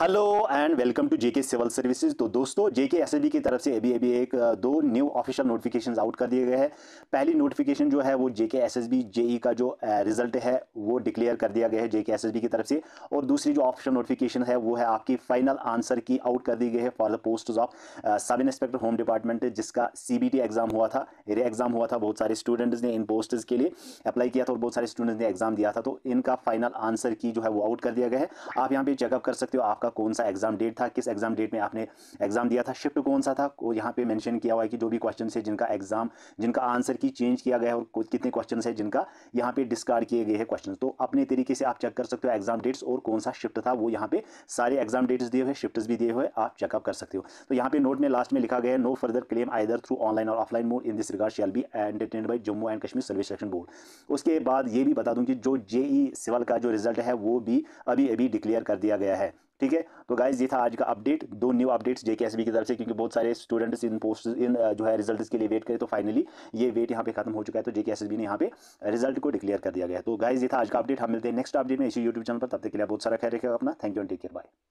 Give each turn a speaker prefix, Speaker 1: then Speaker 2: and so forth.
Speaker 1: hello and welcome to JK civil services तो दोस्तों जेके SAB की तरफ से अभी अभी एक दो न्यू ऑफिशियल नोटिफिकेशंस आउट कर दिए गए हैं पहली नोटिफिकेशन जो है वो जेके एसएसबी जेई का जो रिजल्ट है वो डिक्लेयर कर दिया गया है जेके एसएसबी की तरफ से और दूसरी जो ऑफिशियल नोटिफिकेशन है वो है आपकी फाइनल आंसर की आउट कर दी गई है for the post of sub inspector home department जिसका सी एग्जाम हुआ था रे एग्जाम हुआ था बहुत सारे स्टूडेंट्स ने इन पोस्ट के लिए अप्लाई किया था और बहुत सारे स्टूडेंट्स ने एग्जाम दिया था तो इनका फाइनल आंसर की जो है वो आउट कर दिया गया है आप यहाँ पे चेकअप कर सकते हो आप आपका कौन सा एग्जाम डेट था किस एग्जाम डेट में आपने एग्जाम दिया था शिफ्ट कौन सा था यहाँ पे मेंशन किया हुआ है कि जो भी क्वेश्चन है जिनका एग्जाम जिनका आंसर की चेंज किया गया है और कितने क्वेश्चन है जिनका यहाँ पे डिस्कार्ड किए गए हैं क्वेश्चन तो अपने तरीके से आप चेक कर सकते हो एग्जाम डेट्स और कौन सा शिफ्ट था वो यहाँ पे सारे एग्जाम डेट्स दिए हुए शिफ्ट भी दिए हुए आप चेकअप कर सकते हो तो यहाँ पे नोट में लास्ट में लिखा गया no further claim either through online और offline mode in this regard shall be entertain by Jammu and Kashmir service selection board उसके बाद ये भी बता दूँ कि जो जेई सिविल का जो रिजल्ट है वो भी अभी अभी डिक्लेयर कर दिया गया है ठीक है तो गाइज ये था आज का अपडेट दो न्यू अपडेट्स जेकेएसबी की तरफ से क्योंकि बहुत सारे स्टूडेंट्स इन पोस्ट इन जो है रिजल्ट के लिए वेट करें तो फाइनली ये वेट यहाँ पे खत्म हो चुका है तो जेकेएसबी ने यहाँ पे रिजल्ट को डिक्लेयर कर दिया गया तो गाइज ये था आज का अपडेट हम मिलते हैं नेक्स्ट अपडेट में इसी यूट्यूब चैनल पर तब तक के लिए बहुत सारा ख्याल रखेगा अपना thank you and take care bye